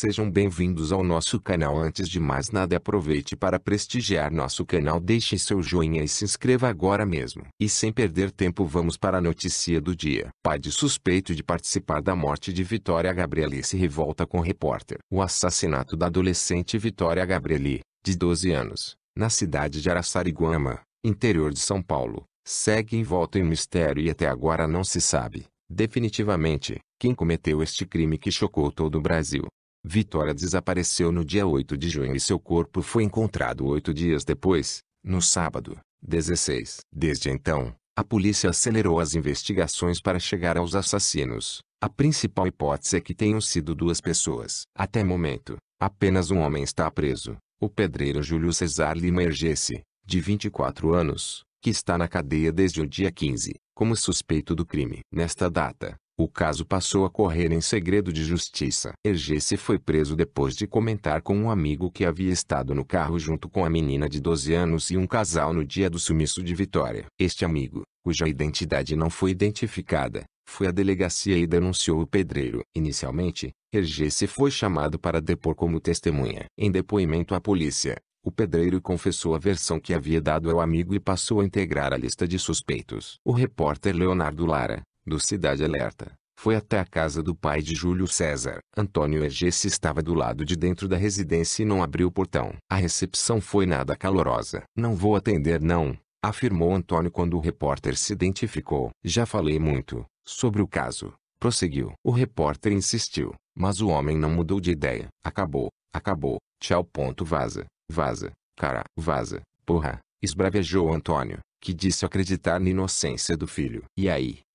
Sejam bem-vindos ao nosso canal. Antes de mais nada, aproveite para prestigiar nosso canal, deixe seu joinha e se inscreva agora mesmo. E sem perder tempo, vamos para a notícia do dia. Pai de suspeito de participar da morte de Vitória Gabrieli se revolta com o repórter. O assassinato da adolescente Vitória Gabrieli, de 12 anos, na cidade de Araçariguama, interior de São Paulo, segue envolto em mistério e até agora não se sabe, definitivamente, quem cometeu este crime que chocou todo o Brasil. Vitória desapareceu no dia 8 de junho e seu corpo foi encontrado oito dias depois, no sábado, 16. Desde então, a polícia acelerou as investigações para chegar aos assassinos. A principal hipótese é que tenham sido duas pessoas. Até momento, apenas um homem está preso. O pedreiro Júlio Cesar Lima Ergesse, de 24 anos, que está na cadeia desde o dia 15, como suspeito do crime. Nesta data, o caso passou a correr em segredo de justiça. Ergesse foi preso depois de comentar com um amigo que havia estado no carro junto com a menina de 12 anos e um casal no dia do sumiço de Vitória. Este amigo, cuja identidade não foi identificada, foi à delegacia e denunciou o pedreiro. Inicialmente, Ergesse foi chamado para depor como testemunha. Em depoimento à polícia, o pedreiro confessou a versão que havia dado ao amigo e passou a integrar a lista de suspeitos. O repórter Leonardo Lara, do Cidade Alerta, foi até a casa do pai de Júlio César. Antônio Egesse estava do lado de dentro da residência e não abriu o portão. A recepção foi nada calorosa. Não vou atender não, afirmou Antônio quando o repórter se identificou. Já falei muito sobre o caso, prosseguiu. O repórter insistiu, mas o homem não mudou de ideia. Acabou, acabou, tchau ponto vaza, vaza, cara, vaza, porra, esbravejou Antônio, que disse acreditar na inocência do filho. E aí?